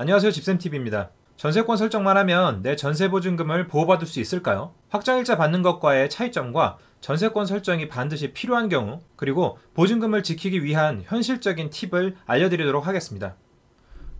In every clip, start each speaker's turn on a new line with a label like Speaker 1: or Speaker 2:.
Speaker 1: 안녕하세요 집샘TV입니다. 전세권 설정만 하면 내 전세보증금을 보호받을 수 있을까요? 확정일자 받는 것과의 차이점과 전세권 설정이 반드시 필요한 경우 그리고 보증금을 지키기 위한 현실적인 팁을 알려드리도록 하겠습니다.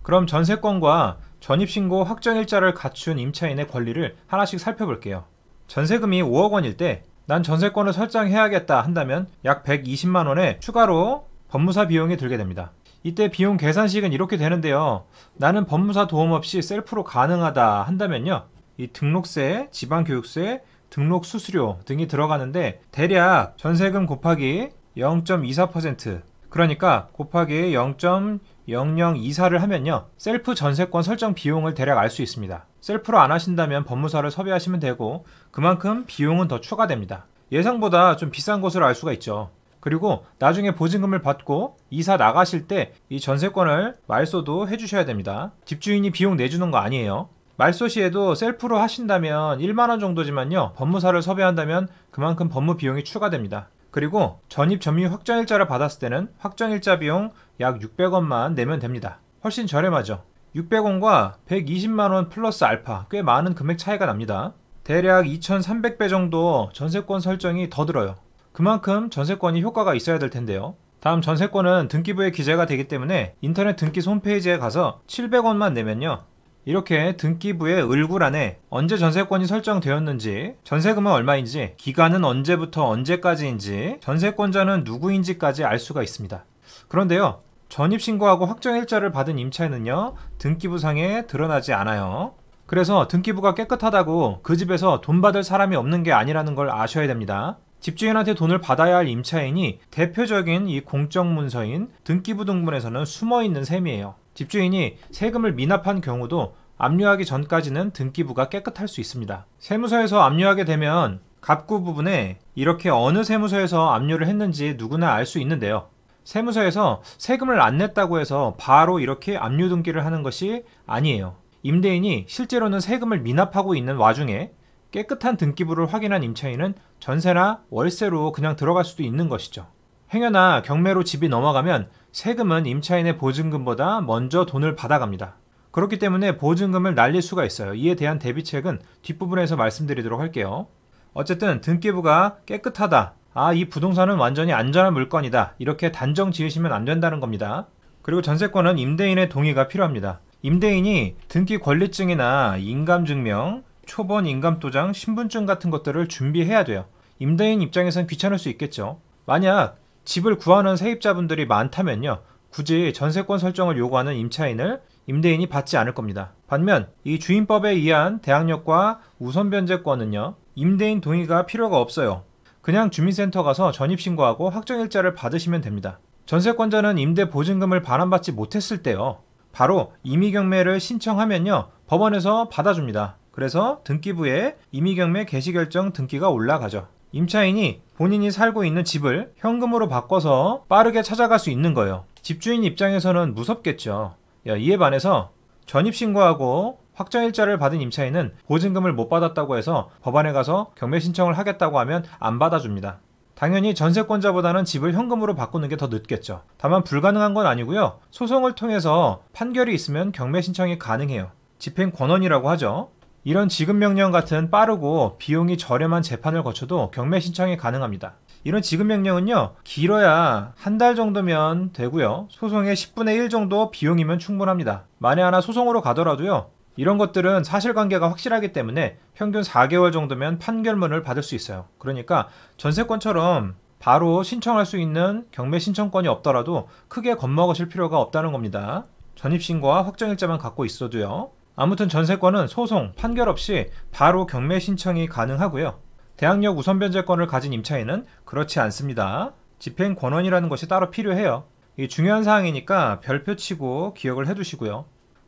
Speaker 1: 그럼 전세권과 전입신고 확정일자를 갖춘 임차인의 권리를 하나씩 살펴볼게요. 전세금이 5억 원일 때 난 전세권을 설정해야겠다 한다면 약 120만 원에 추가로 법무사 비용이 들게 됩니다. 이때 비용 계산식은 이렇게 되는데요. 나는 법무사 도움 없이 셀프로 가능하다 한다면요. 이 등록세, 지방교육세, 등록 수수료 등이 들어가는데 대략 전세금 곱하기 0.24% 그러니까 곱하기 0.0024를 하면요. 셀프 전세권 설정 비용을 대략 알 수 있습니다. 셀프로 안 하신다면 법무사를 섭외하시면 되고 그만큼 비용은 더 추가됩니다. 예상보다 좀 비싼 것으로 알 수가 있죠. 그리고 나중에 보증금을 받고 이사 나가실 때 이 전세권을 말소도 해주셔야 됩니다. 집주인이 비용 내주는 거 아니에요. 말소 시에도 셀프로 하신다면 1만원 정도지만요. 법무사를 섭외한다면 그만큼 법무 비용이 추가됩니다. 그리고 전입 점유 확정일자를 받았을 때는 확정일자 비용 약 600원만 내면 됩니다. 훨씬 저렴하죠. 600원과 120만원 플러스 알파 꽤 많은 금액 차이가 납니다. 대략 2300배 정도 전세권 설정이 더 들어요. 그만큼 전세권이 효과가 있어야 될 텐데요. 다음 전세권은 등기부에 기재가 되기 때문에 인터넷 등기 홈페이지에 가서 700원만 내면요. 이렇게 등기부의 을굴 안에 언제 전세권이 설정되었는지, 전세금은 얼마인지, 기간은 언제부터 언제까지인지, 전세권자는 누구인지까지 알 수가 있습니다. 그런데요, 전입신고하고 확정일자를 받은 임차인은요, 등기부상에 드러나지 않아요. 그래서 등기부가 깨끗하다고 그 집에서 돈 받을 사람이 없는 게 아니라는 걸 아셔야 됩니다. 집주인한테 돈을 받아야 할 임차인이 대표적인 이 공적문서인 등기부 등본에서는 숨어 있는 셈이에요. 집주인이 세금을 미납한 경우도 압류하기 전까지는 등기부가 깨끗할 수 있습니다. 세무서에서 압류하게 되면 갑구 부분에 이렇게 어느 세무서에서 압류를 했는지 누구나 알 수 있는데요. 세무서에서 세금을 안 냈다고 해서 바로 이렇게 압류 등기를 하는 것이 아니에요. 임대인이 실제로는 세금을 미납하고 있는 와중에 깨끗한 등기부를 확인한 임차인은 전세나 월세로 그냥 들어갈 수도 있는 것이죠. 행여나 경매로 집이 넘어가면 세금은 임차인의 보증금보다 먼저 돈을 받아갑니다. 그렇기 때문에 보증금을 날릴 수가 있어요. 이에 대한 대비책은 뒷부분에서 말씀드리도록 할게요. 어쨌든 등기부가 깨끗하다. 아, 이 부동산은 완전히 안전한 물건이다. 이렇게 단정 지으시면 안 된다는 겁니다. 그리고 전세권은 임대인의 동의가 필요합니다. 임대인이 등기 권리증이나 인감증명, 초본 인감 도장, 신분증 같은 것들을 준비해야 돼요. 임대인 입장에선 귀찮을 수 있겠죠. 만약 집을 구하는 세입자분들이 많다면요. 굳이 전세권 설정을 요구하는 임차인을 임대인이 받지 않을 겁니다. 반면 이주인법에 의한 대항력과 우선변제권은요. 임대인 동의가 필요가 없어요. 그냥 주민센터 가서 전입신고하고 확정일자를 받으시면 됩니다. 전세권자는 임대 보증금을 반환받지 못했을 때요. 바로 임의경매를 신청하면요. 법원에서 받아줍니다. 그래서 등기부에 임의경매 개시결정 등기가 올라가죠. 임차인이 본인이 살고 있는 집을 현금으로 바꿔서 빠르게 찾아갈 수 있는 거예요. 집주인 입장에서는 무섭겠죠. 야, 이에 반해서 전입신고하고 확정일자를 받은 임차인은 보증금을 못 받았다고 해서 법안에 가서 경매 신청을 하겠다고 하면 안 받아줍니다. 당연히 전세권자보다는 집을 현금으로 바꾸는 게 더 늦겠죠. 다만 불가능한 건 아니고요. 소송을 통해서 판결이 있으면 경매 신청이 가능해요. 집행 권원이라고 하죠. 이런 지급 명령 같은 빠르고 비용이 저렴한 재판을 거쳐도 경매 신청이 가능합니다. 이런 지급 명령은요 길어야 한 달 정도면 되고요 소송의 10분의 1 정도 비용이면 충분합니다 만에 하나 소송으로 가더라도요 이런 것들은 사실관계가 확실하기 때문에 평균 4개월 정도면 판결문을 받을 수 있어요 그러니까 전세권처럼 바로 신청할 수 있는 경매 신청권이 없더라도 크게 겁먹으실 필요가 없다는 겁니다 전입신고와 확정일자만 갖고 있어도요 아무튼 전세권은 소송, 판결 없이 바로 경매 신청이 가능하고요. 대항력 우선변제권을 가진 임차인은 그렇지 않습니다. 집행권원이라는 것이 따로 필요해요. 이 중요한 사항이니까 별표 치고 기억을 해두시고요.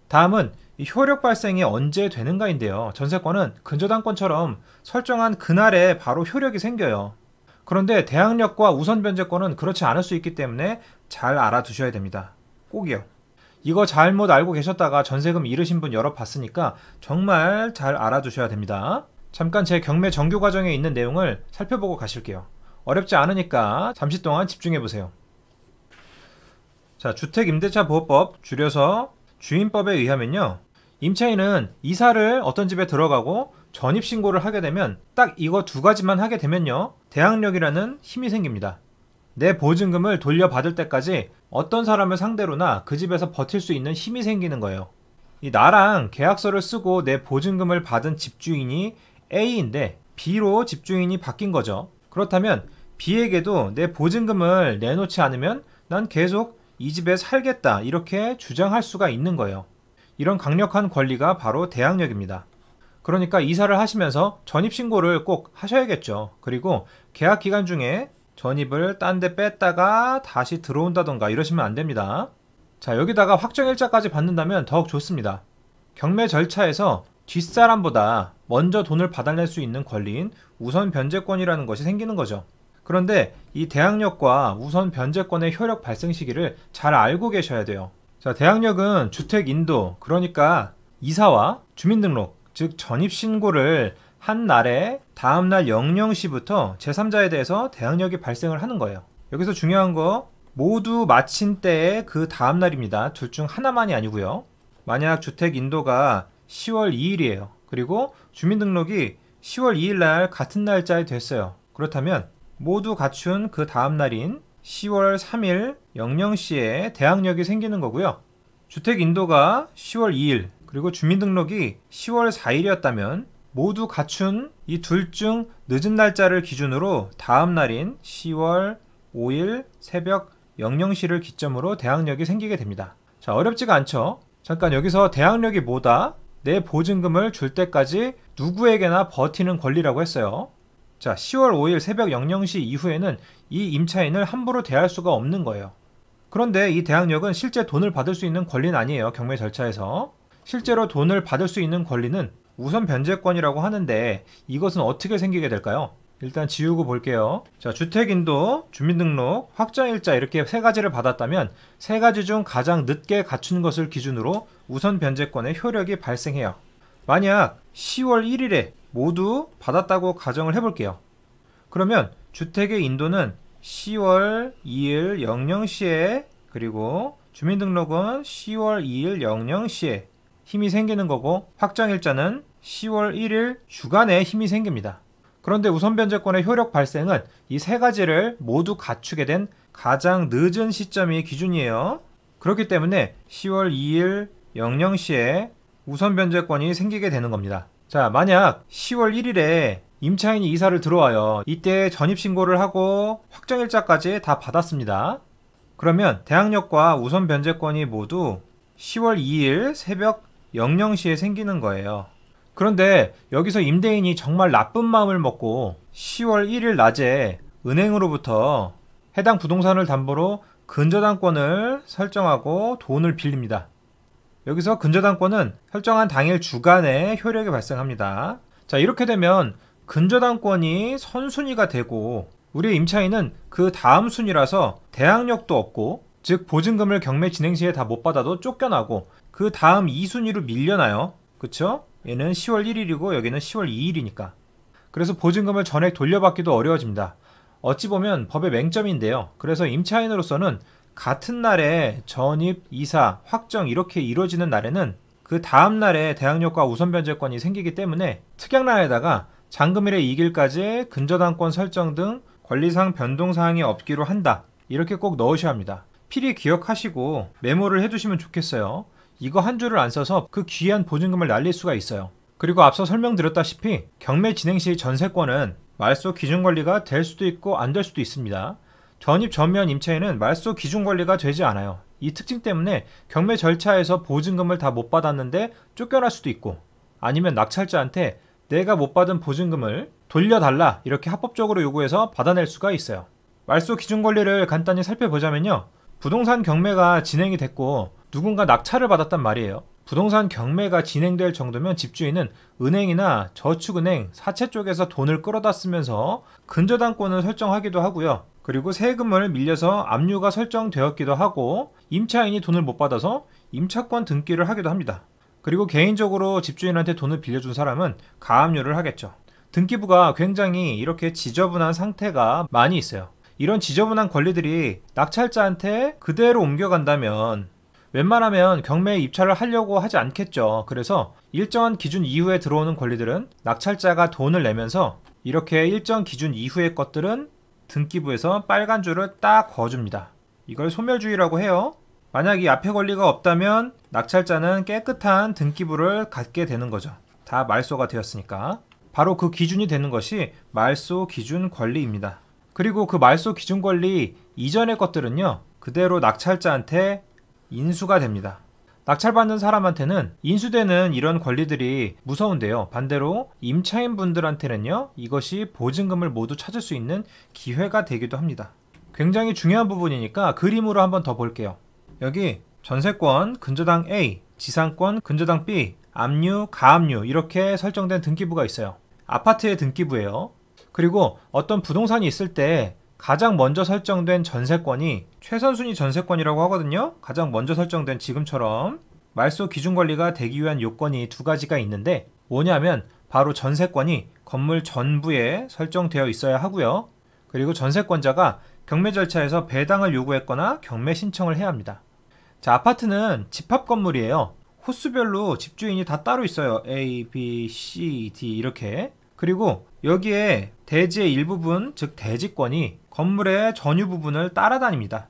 Speaker 1: 다음은 효력 발생이 언제 되는가인데요. 전세권은 근저당권처럼 설정한 그날에 바로 효력이 생겨요. 그런데 대항력과 우선변제권은 그렇지 않을 수 있기 때문에 잘 알아두셔야 됩니다. 꼭이요. 이거 잘못 알고 계셨다가 전세금 잃으신 분 여러 봤으니까 정말 잘 알아두셔야 됩니다. 잠깐 제 경매 정규 과정에 있는 내용을 살펴보고 가실게요. 어렵지 않으니까 잠시 동안 집중해 보세요. 자, 주택임대차보호법 줄여서 주인법에 의하면요. 임차인은 이사를 어떤 집에 들어가고 전입신고를 하게 되면 딱 이거 두 가지만 하게 되면요. 대항력이라는 힘이 생깁니다. 내 보증금을 돌려받을 때까지 어떤 사람을 상대로나 그 집에서 버틸 수 있는 힘이 생기는 거예요. 이 나랑 계약서를 쓰고 내 보증금을 받은 집주인이 A인데 B로 집주인이 바뀐 거죠. 그렇다면 B에게도 내 보증금을 내놓지 않으면 난 계속 이 집에 살겠다 이렇게 주장할 수가 있는 거예요. 이런 강력한 권리가 바로 대항력입니다. 그러니까 이사를 하시면서 전입신고를 꼭 하셔야겠죠. 그리고 계약 기간 중에 전입을 딴 데 뺐다가 다시 들어온다던가 이러시면 안 됩니다. 자, 여기다가 확정일자까지 받는다면 더욱 좋습니다. 경매 절차에서 뒷사람보다 먼저 돈을 받아낼 수 있는 권리인 우선 변제권이라는 것이 생기는 거죠. 그런데 이 대항력과 우선 변제권의 효력 발생 시기를 잘 알고 계셔야 돼요. 자, 대항력은 주택 인도, 그러니까 이사와 주민등록, 즉 전입신고를 한 날에 다음날 00시부터 제3자에 대해서 대항력이 발생을 하는 거예요. 여기서 중요한 거 모두 마친 때의 그 다음날입니다. 둘 중 하나만이 아니고요. 만약 주택 인도가 10월 2일이에요. 그리고 주민등록이 10월 2일 날 같은 날짜에 됐어요. 그렇다면 모두 갖춘 그 다음날인 10월 3일 00시에 대항력이 생기는 거고요. 주택 인도가 10월 2일 그리고 주민등록이 10월 4일이었다면 모두 갖춘 이 둘 중 늦은 날짜를 기준으로 다음 날인 10월 5일 새벽 00시를 기점으로 대항력이 생기게 됩니다. 자, 어렵지가 않죠? 잠깐 여기서 대항력이 뭐다? 내 보증금을 줄 때까지 누구에게나 버티는 권리라고 했어요. 자, 10월 5일 새벽 00시 이후에는 이 임차인을 함부로 대할 수가 없는 거예요. 그런데 이 대항력은 실제 돈을 받을 수 있는 권리는 아니에요. 경매 절차에서. 실제로 돈을 받을 수 있는 권리는 우선 변제권이라고 하는데 이것은 어떻게 생기게 될까요? 일단 지우고 볼게요. 자, 주택인도, 주민등록, 확정일자 이렇게 세 가지를 받았다면 세 가지 중 가장 늦게 갖춘 것을 기준으로 우선 변제권의 효력이 발생해요. 만약 10월 1일에 모두 받았다고 가정을 해볼게요. 그러면 주택의 인도는 10월 2일 00시에 그리고 주민등록은 10월 2일 00시에 힘이 생기는 거고 확정일자는 10월 1일 주간에 힘이 생깁니다. 그런데 우선변제권의 효력 발생은 이 세 가지를 모두 갖추게 된 가장 늦은 시점이 기준이에요. 그렇기 때문에 10월 2일 00시에 우선변제권이 생기게 되는 겁니다. 자, 만약 10월 1일에 임차인이 이사를 들어와요. 이때 전입신고를 하고 확정일자까지 다 받았습니다. 그러면 대항력과 우선변제권이 모두 10월 2일 새벽 00시에 생기는 거예요. 그런데 여기서 임대인이 정말 나쁜 마음을 먹고 10월 1일 낮에 은행으로부터 해당 부동산을 담보로 근저당권을 설정하고 돈을 빌립니다. 여기서 근저당권은 설정한 당일 주간에 효력이 발생합니다. 자, 이렇게 되면 근저당권이 선순위가 되고 우리 임차인은 그 다음 순위라서 대항력도 없고 즉 보증금을 경매 진행 시에 다 못 받아도 쫓겨나고 그 다음 2순위로 밀려나요. 그쵸? 얘는 10월 1일이고 여기는 10월 2일이니까. 그래서 보증금을 전액 돌려받기도 어려워집니다. 어찌 보면 법의 맹점인데요. 그래서 임차인으로서는 같은 날에 전입, 이사, 확정 이렇게 이루어지는 날에는 그 다음 날에 대항력과 우선 변제권이 생기기 때문에 특약란에다가 잔금일의 이길까지 근저당권 설정 등 권리상 변동사항이 없기로 한다. 이렇게 꼭 넣으셔야 합니다. 필히 기억하시고 메모를 해두시면 좋겠어요. 이거 한 줄을 안 써서 그 귀한 보증금을 날릴 수가 있어요. 그리고 앞서 설명드렸다시피 경매 진행 시 전세권은 말소 기준 관리가 될 수도 있고 안 될 수도 있습니다. 전입 전면 임차인은 말소 기준 관리가 되지 않아요. 이 특징 때문에 경매 절차에서 보증금을 다 못 받았는데 쫓겨날 수도 있고 아니면 낙찰자한테 내가 못 받은 보증금을 돌려달라 이렇게 합법적으로 요구해서 받아낼 수가 있어요. 말소 기준 권리를 간단히 살펴보자면요. 부동산 경매가 진행이 됐고 누군가 낙찰을 받았단 말이에요. 부동산 경매가 진행될 정도면 집주인은 은행이나 저축은행, 사채 쪽에서 돈을 끌어다 쓰면서 근저당권을 설정하기도 하고요. 그리고 세금을 밀려서 압류가 설정되었기도 하고 임차인이 돈을 못 받아서 임차권 등기를 하기도 합니다. 그리고 개인적으로 집주인한테 돈을 빌려준 사람은 가압류를 하겠죠. 등기부가 굉장히 이렇게 지저분한 상태가 많이 있어요. 이런 지저분한 권리들이 낙찰자한테 그대로 옮겨간다면 웬만하면 경매에 입찰을 하려고 하지 않겠죠. 그래서 일정한 기준 이후에 들어오는 권리들은 낙찰자가 돈을 내면서 이렇게 일정 기준 이후의 것들은 등기부에서 빨간 줄을 딱거어줍니다 이걸 소멸주의라고 해요. 만약 이 앞에 권리가 없다면 낙찰자는 깨끗한 등기부를 갖게 되는 거죠. 다 말소가 되었으니까. 바로 그 기준이 되는 것이 말소 기준 권리입니다. 그리고 그 말소 기준 권리 이전의 것들은요, 그대로 낙찰자한테 인수가 됩니다. 낙찰받는 사람한테는 인수되는 이런 권리들이 무서운데요. 반대로 임차인 분들한테는요, 이것이 보증금을 모두 찾을 수 있는 기회가 되기도 합니다. 굉장히 중요한 부분이니까 그림으로 한번 더 볼게요. 여기 전세권 근저당 A, 지상권 근저당 B, 압류, 가압류 이렇게 설정된 등기부가 있어요. 아파트의 등기부예요. 그리고 어떤 부동산이 있을 때 가장 먼저 설정된 전세권이 최선순위 전세권이라고 하거든요. 가장 먼저 설정된 지금처럼 말소 기준 관리가 되기 위한 요건이 두 가지가 있는데 뭐냐면 바로 전세권이 건물 전부에 설정되어 있어야 하고요. 그리고 전세권자가 경매 절차에서 배당을 요구했거나 경매 신청을 해야 합니다. 자, 아파트는 집합 건물이에요. 호수별로 집주인이 다 따로 있어요. A, B, C, D 이렇게. 그리고 여기에 대지의 일부분, 즉 대지권이 건물의 전유 부분을 따라다닙니다.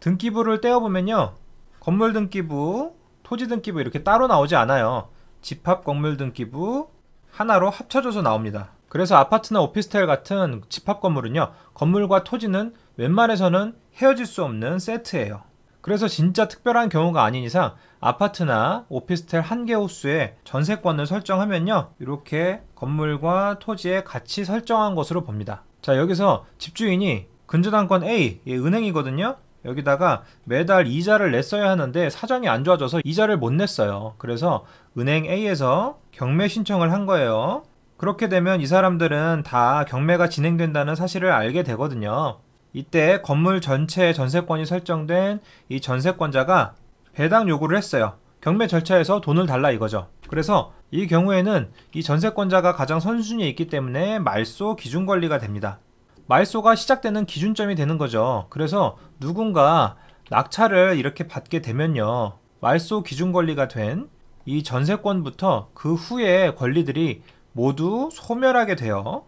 Speaker 1: 등기부를 떼어보면요. 건물 등기부, 토지 등기부 이렇게 따로 나오지 않아요. 집합 건물 등기부 하나로 합쳐져서 나옵니다. 그래서 아파트나 오피스텔 같은 집합 건물은요. 건물과 토지는 웬만해서는 헤어질 수 없는 세트예요. 그래서 진짜 특별한 경우가 아닌 이상 아파트나 오피스텔 한 개 호수에 전세권을 설정하면요. 이렇게 건물과 토지의 가치 설정한 것으로 봅니다. 자 여기서 집주인이 근저당권 A 예, 은행이거든요. 여기다가 매달 이자를 냈어야 하는데 사정이 안 좋아져서 이자를 못 냈어요. 그래서 은행 A에서 경매 신청을 한 거예요. 그렇게 되면 이 사람들은 다 경매가 진행된다는 사실을 알게 되거든요. 이때 건물 전체의 전세권이 설정된 이 전세권자가 배당 요구를 했어요. 경매 절차에서 돈을 달라 이거죠. 그래서 이 경우에는 이 전세권자가 가장 선순위에 있기 때문에 말소 기준 권리가 됩니다. 말소가 시작되는 기준점이 되는 거죠. 그래서 누군가 낙찰을 이렇게 받게 되면요. 말소 기준 권리가 된 이 전세권부터 그후에 권리들이 모두 소멸하게 돼요.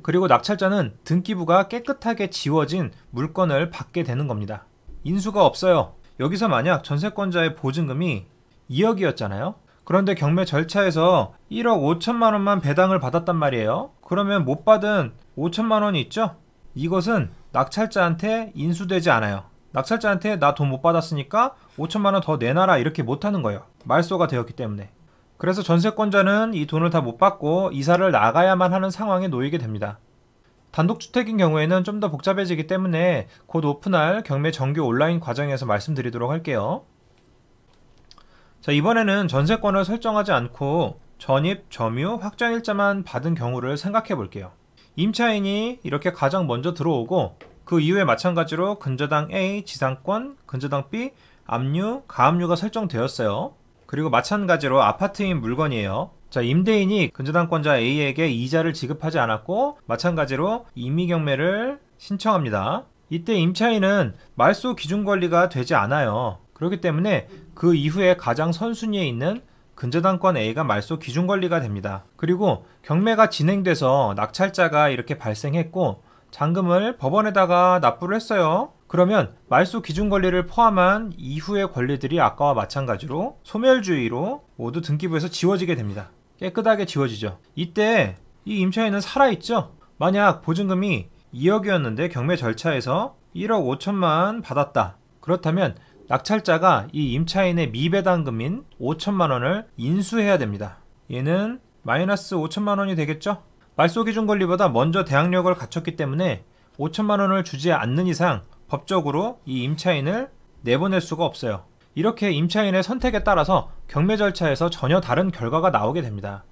Speaker 1: 그리고 낙찰자는 등기부가 깨끗하게 지워진 물건을 받게 되는 겁니다. 인수가 없어요. 여기서 만약 전세권자의 보증금이 2억이었잖아요. 그런데 경매 절차에서 1억 5천만 원만 배당을 받았단 말이에요. 그러면 못 받은 5천만 원이 있죠? 이것은 낙찰자한테 인수되지 않아요. 낙찰자한테 나 돈 못 받았으니까 5천만 원 더 내놔라 이렇게 못하는 거예요. 말소가 되었기 때문에. 그래서 전세권자는 이 돈을 다 못 받고 이사를 나가야만 하는 상황에 놓이게 됩니다. 단독주택인 경우에는 좀 더 복잡해지기 때문에 곧 오픈할 경매 정규 온라인 과정에서 말씀드리도록 할게요. 자, 이번에는 전세권을 설정하지 않고 전입, 점유, 확정일자만 받은 경우를 생각해 볼게요. 임차인이 이렇게 가장 먼저 들어오고 그 이후에 마찬가지로 근저당 A, 지상권, 근저당 B, 압류, 가압류가 설정되었어요. 그리고 마찬가지로 아파트인 물건이에요. 자, 임대인이 근저당권자 A에게 이자를 지급하지 않았고 마찬가지로 임의경매를 신청합니다. 이때 임차인은 말소 기준 권리가 되지 않아요. 그렇기 때문에 그 이후에 가장 선순위에 있는 근저당권 A가 말소 기준 권리가 됩니다. 그리고 경매가 진행돼서 낙찰자가 이렇게 발생했고 잔금을 법원에다가 납부를 했어요. 그러면 말소 기준 권리를 포함한 이후의 권리들이 아까와 마찬가지로 소멸주의로 모두 등기부에서 지워지게 됩니다. 깨끗하게 지워지죠. 이때 이 임차인은 살아있죠. 만약 보증금이 2억이었는데 경매 절차에서 1억 5천만 받았다. 그렇다면 낙찰자가 이 임차인의 미배당금인 5천만 원을 인수해야 됩니다. 얘는 마이너스 5천만 원이 되겠죠? 말소 기준 권리보다 먼저 대항력을 갖췄기 때문에 5천만 원을 주지 않는 이상 법적으로 이 임차인을 내보낼 수가 없어요. 이렇게 임차인의 선택에 따라서 경매 절차에서 전혀 다른 결과가 나오게 됩니다.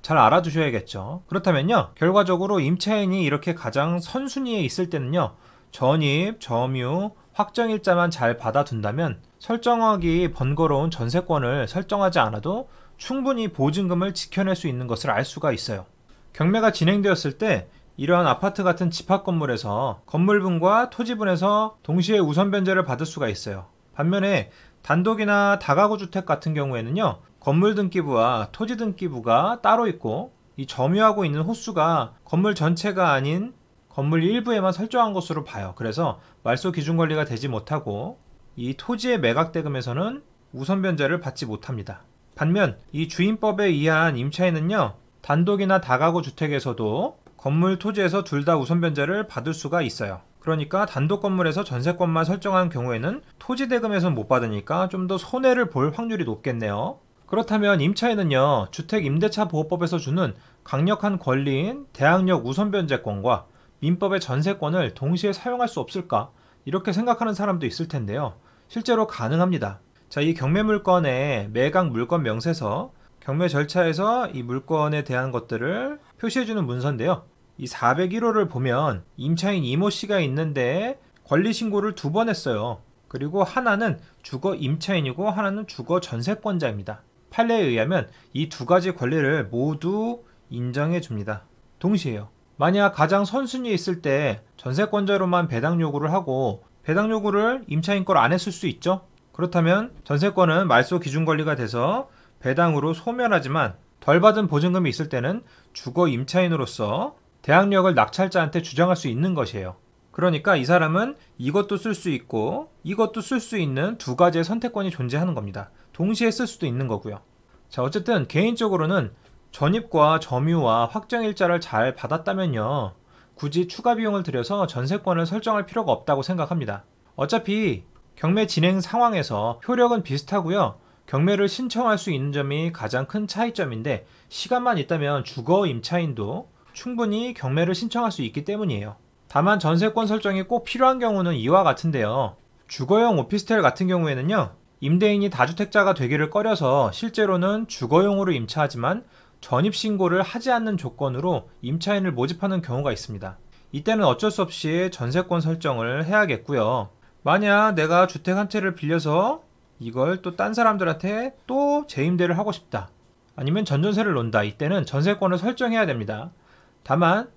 Speaker 1: 잘 알아두셔야겠죠. 그렇다면요. 결과적으로 임차인이 이렇게 가장 선순위에 있을 때는요. 전입, 점유, 확정 일자만 잘 받아둔다면 설정하기 번거로운 전세권을 설정하지 않아도 충분히 보증금을 지켜낼 수 있는 것을 알 수가 있어요. 경매가 진행되었을 때 이러한 아파트 같은 집합 건물에서 건물분과 토지분에서 동시에 우선 변제를 받을 수가 있어요. 반면에 단독이나 다가구 주택 같은 경우에는요. 건물 등기부와 토지 등기부가 따로 있고 이 점유하고 있는 호수가 건물 전체가 아닌 건물 일부에만 설정한 것으로 봐요. 그래서 말소 기준 관리가 되지 못하고 이 토지의 매각 대금에서는 우선 변제를 받지 못합니다. 반면 이 주임법에 의한 임차인은요. 단독이나 다가구 주택에서도 건물 토지에서 둘 다 우선 변제를 받을 수가 있어요. 그러니까 단독 건물에서 전세권만 설정한 경우에는 토지 대금에선 못 받으니까 좀 더 손해를 볼 확률이 높겠네요. 그렇다면 임차인은요. 주택 임대차 보호법에서 주는 강력한 권리인 대항력 우선 변제권과 민법의 전세권을 동시에 사용할 수 없을까? 이렇게 생각하는 사람도 있을 텐데요. 실제로 가능합니다. 자, 이 경매 물건의 매각 물건 명세서, 경매 절차에서 이 물건에 대한 것들을 표시해주는 문서인데요. 이 401호를 보면 임차인 이모 씨가 있는데 권리 신고를 두 번 했어요. 그리고 하나는 주거 임차인이고 하나는 주거 전세권자입니다. 판례에 의하면 이 두 가지 권리를 모두 인정해 줍니다. 동시에요. 만약 가장 선순위에 있을 때 전세권자로만 배당 요구를 하고 배당 요구를 임차인걸 안 했을 수 있죠. 그렇다면 전세권은 말소 기준 권리가 돼서 배당으로 소멸하지만 덜 받은 보증금이 있을 때는 주거 임차인으로서 대항력을 낙찰자한테 주장할 수 있는 것이에요. 그러니까 이 사람은 이것도 쓸 수 있고 이것도 쓸 수 있는 두 가지의 선택권이 존재하는 겁니다. 동시에 쓸 수도 있는 거고요. 자, 어쨌든 개인적으로는 전입과 점유와 확정 일자를 잘 받았다면요. 굳이 추가 비용을 들여서 전세권을 설정할 필요가 없다고 생각합니다. 어차피 경매 진행 상황에서 효력은 비슷하고요. 경매를 신청할 수 있는 점이 가장 큰 차이점인데 시간만 있다면 주거 임차인도 충분히 경매를 신청할 수 있기 때문이에요. 다만 전세권 설정이 꼭 필요한 경우는 이와 같은데요. 주거용 오피스텔 같은 경우에는요. 임대인이 다주택자가 되기를 꺼려서 실제로는 주거용으로 임차하지만 전입신고를 하지 않는 조건으로 임차인을 모집하는 경우가 있습니다. 이때는 어쩔 수 없이 전세권 설정을 해야겠고요. 만약 내가 주택 한 채를 빌려서 이걸 또 딴 사람들한테 또 재임대를 하고 싶다. 아니면 전전세를 논다. 이때는 전세권을 설정해야 됩니다. 다만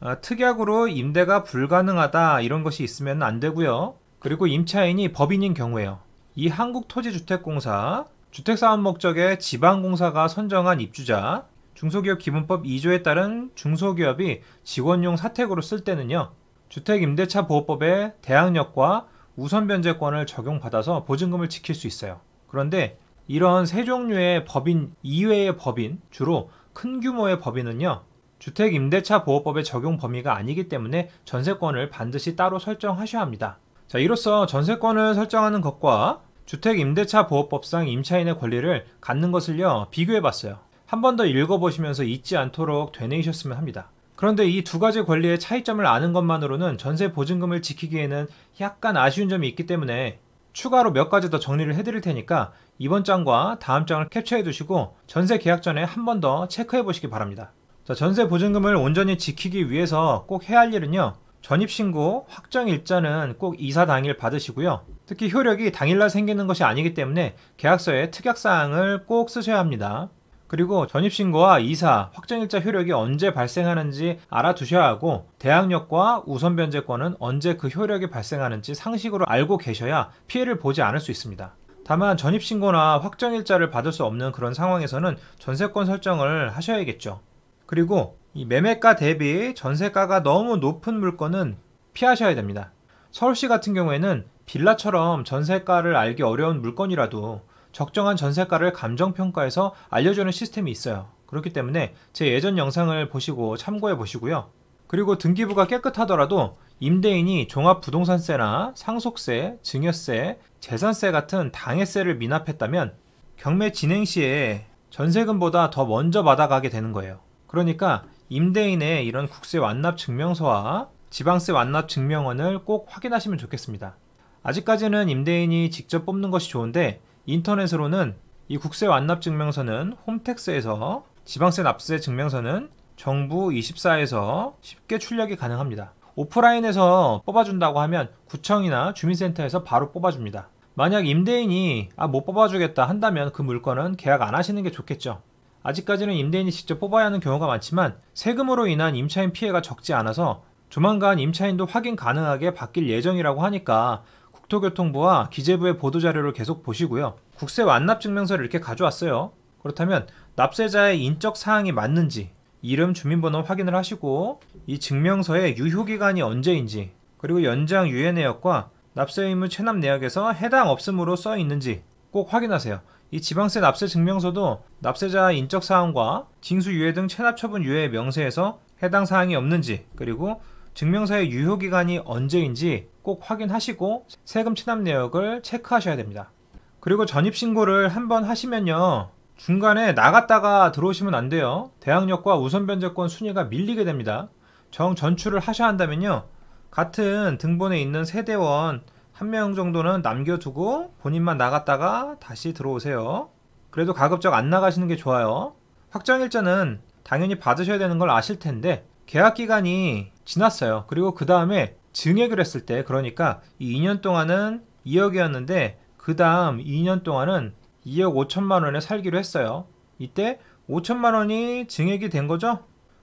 Speaker 1: 아, 특약으로 임대가 불가능하다 이런 것이 있으면 안 되고요. 그리고 임차인이 법인인 경우에요. 이 한국토지주택공사 주택사업 목적의 지방공사가 선정한 입주자, 중소기업 기본법 2조에 따른 중소기업이 직원용 사택으로 쓸 때는요, 주택임대차 보호법의 대항력과 우선변제권을 적용받아서 보증금을 지킬 수 있어요. 그런데 이런 세 종류의 법인 이외의 법인, 주로 큰 규모의 법인은요, 주택임대차 보호법의 적용 범위가 아니기 때문에 전세권을 반드시 따로 설정하셔야 합니다. 자, 이로써 전세권을 설정하는 것과 주택임대차보호법상 임차인의 권리를 갖는 것을요 비교해봤어요. 한 번 더 읽어보시면서 잊지 않도록 되뇌이셨으면 합니다. 그런데 이 두 가지 권리의 차이점을 아는 것만으로는 전세 보증금을 지키기에는 약간 아쉬운 점이 있기 때문에 추가로 몇 가지 더 정리를 해드릴 테니까 이번 장과 다음 장을 캡처해 두시고 전세 계약 전에 한 번 더 체크해 보시기 바랍니다. 자, 전세 보증금을 온전히 지키기 위해서 꼭 해야 할 일은요. 전입신고 확정 일자는 꼭 이사 당일 받으시고요. 특히 효력이 당일날 생기는 것이 아니기 때문에 계약서에 특약사항을 꼭 쓰셔야 합니다. 그리고 전입신고와 이사, 확정일자 효력이 언제 발생하는지 알아두셔야 하고 대항력과 우선변제권은 언제 그 효력이 발생하는지 상식으로 알고 계셔야 피해를 보지 않을 수 있습니다. 다만 전입신고나 확정일자를 받을 수 없는 그런 상황에서는 전세권 설정을 하셔야겠죠. 그리고 이 매매가 대비 전세가가 너무 높은 물건은 피하셔야 됩니다. 서울시 같은 경우에는 빌라처럼 전세가를 알기 어려운 물건이라도 적정한 전세가를 감정평가해서 알려주는 시스템이 있어요. 그렇기 때문에 제 예전 영상을 보시고 참고해 보시고요. 그리고 등기부가 깨끗하더라도 임대인이 종합부동산세나 상속세, 증여세, 재산세 같은 당해세를 미납했다면 경매 진행 시에 전세금보다 더 먼저 받아가게 되는 거예요. 그러니까 임대인의 이런 국세 완납 증명서와 지방세 완납 증명원을 꼭 확인하시면 좋겠습니다. 아직까지는 임대인이 직접 뽑는 것이 좋은데 인터넷으로는 이 국세 완납 증명서는 홈택스에서 지방세 납세 증명서는 정부 24에서 쉽게 출력이 가능합니다. 오프라인에서 뽑아준다고 하면 구청이나 주민센터에서 바로 뽑아줍니다. 만약 임대인이 아, 못 뽑아주겠다 한다면 그 물건은 계약 안 하시는 게 좋겠죠. 아직까지는 임대인이 직접 뽑아야 하는 경우가 많지만 세금으로 인한 임차인 피해가 적지 않아서 조만간 임차인도 확인 가능하게 바뀔 예정이라고 하니까 국토교통부와 기재부의 보도자료를 계속 보시고요. 국세 완납 증명서를 이렇게 가져왔어요. 그렇다면 납세자의 인적 사항이 맞는지 이름 주민번호 확인을 하시고 이 증명서의 유효기간이 언제인지 그리고 연장 유예 내역과 납세 의무 체납 내역에서 해당 없음으로 써 있는지 꼭 확인하세요. 이 지방세 납세 증명서도 납세자 인적 사항과 징수 유예 등 체납 처분 유예 명세에서 해당 사항이 없는지 그리고 증명서의 유효 기간이 언제인지 꼭 확인하시고 세금 체납 내역을 체크하셔야 됩니다. 그리고 전입신고를 한번 하시면요. 중간에 나갔다가 들어오시면 안 돼요. 대항력과 우선변제권 순위가 밀리게 됩니다. 정 전출을 하셔야 한다면요. 같은 등본에 있는 세대원 한 명 정도는 남겨두고 본인만 나갔다가 다시 들어오세요. 그래도 가급적 안 나가시는 게 좋아요. 확정일자는 당연히 받으셔야 되는 걸 아실 텐데 계약 기간이 지났어요. 그리고 그 다음에 증액을 했을 때 그러니까 이 2년 동안은 2억이었는데 그 다음 2년 동안은 2억 5천만 원에 살기로 했어요. 이때 5천만 원이 증액이 된 거죠?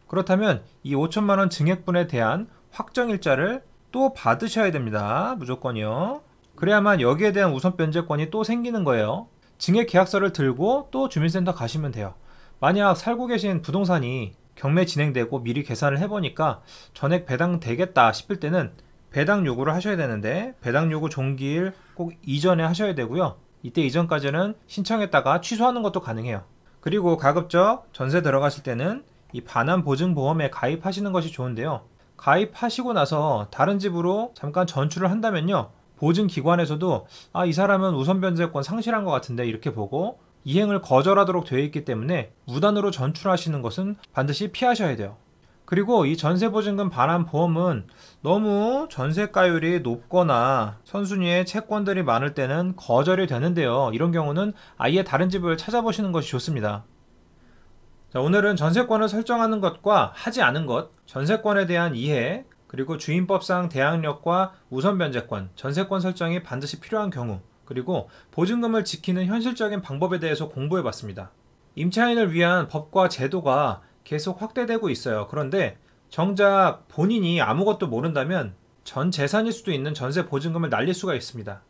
Speaker 1: 그렇다면 이 5천만 원 증액분에 대한 확정일자를 또 받으셔야 됩니다. 무조건이요. 그래야만 여기에 대한 우선 변제권이 또 생기는 거예요. 증액 계약서를 들고 또 주민센터 가시면 돼요. 만약 살고 계신 부동산이 경매 진행되고 미리 계산을 해보니까 전액 배당되겠다 싶을 때는 배당 요구를 하셔야 되는데 배당 요구 종기일 꼭 이전에 하셔야 되고요. 이때 이전까지는 신청했다가 취소하는 것도 가능해요. 그리고 가급적 전세 들어가실 때는 이 반환 보증 보험에 가입하시는 것이 좋은데요. 가입하시고 나서 다른 집으로 잠깐 전출을 한다면요. 보증 기관에서도 아, 이 사람은 우선 변제권 상실한 것 같은데 이렇게 보고 이행을 거절하도록 되어 있기 때문에 무단으로 전출하시는 것은 반드시 피하셔야 돼요. 그리고 이 전세보증금 반환 보험은 너무 전세가율이 높거나 선순위에 채권들이 많을 때는 거절이 되는데요. 이런 경우는 아예 다른 집을 찾아보시는 것이 좋습니다. 자, 오늘은 전세권을 설정하는 것과 하지 않은 것, 전세권에 대한 이해, 그리고 주임법상 대항력과 우선변제권, 전세권 설정이 반드시 필요한 경우, 그리고 보증금을 지키는 현실적인 방법에 대해서 공부해 봤습니다. 임차인을 위한 법과 제도가 계속 확대되고 있어요. 그런데 정작 본인이 아무것도 모른다면 전 재산일 수도 있는 전세 보증금을 날릴 수가 있습니다.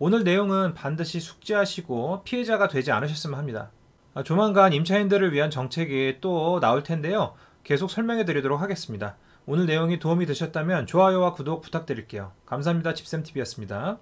Speaker 1: 오늘 내용은 반드시 숙지하시고 피해자가 되지 않으셨으면 합니다. 아, 조만간 임차인들을 위한 정책이 또 나올 텐데요. 계속 설명해 드리도록 하겠습니다. 오늘 내용이 도움이 되셨다면 좋아요와 구독 부탁드릴게요. 감사합니다. 집쌤TV였습니다.